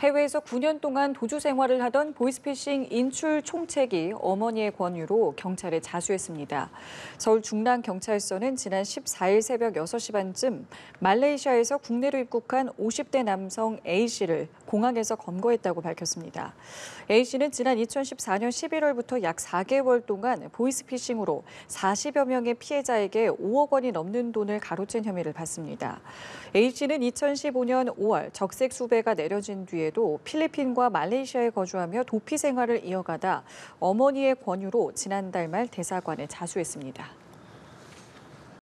해외에서 9년 동안 도주 생활을 하던 보이스피싱 인출 총책이 어머니의 권유로 경찰에 자수했습니다. 서울 중랑경찰서는 지난 14일 새벽 6시 반쯤 말레이시아에서 국내로 입국한 50대 남성 A씨를 공항에서 검거했다고 밝혔습니다. A씨는 지난 2014년 11월부터 약 4개월 동안 보이스피싱으로 40여 명의 피해자에게 5억 원이 넘는 돈을 가로챈 혐의를 받습니다. A씨는 2015년 5월 적색 수배가 내려진 뒤에 외에도 필리핀과 말레이시아에 거주하며 도피 생활을 이어가다 어머니의 권유로 지난달 말 대사관에 자수했습니다.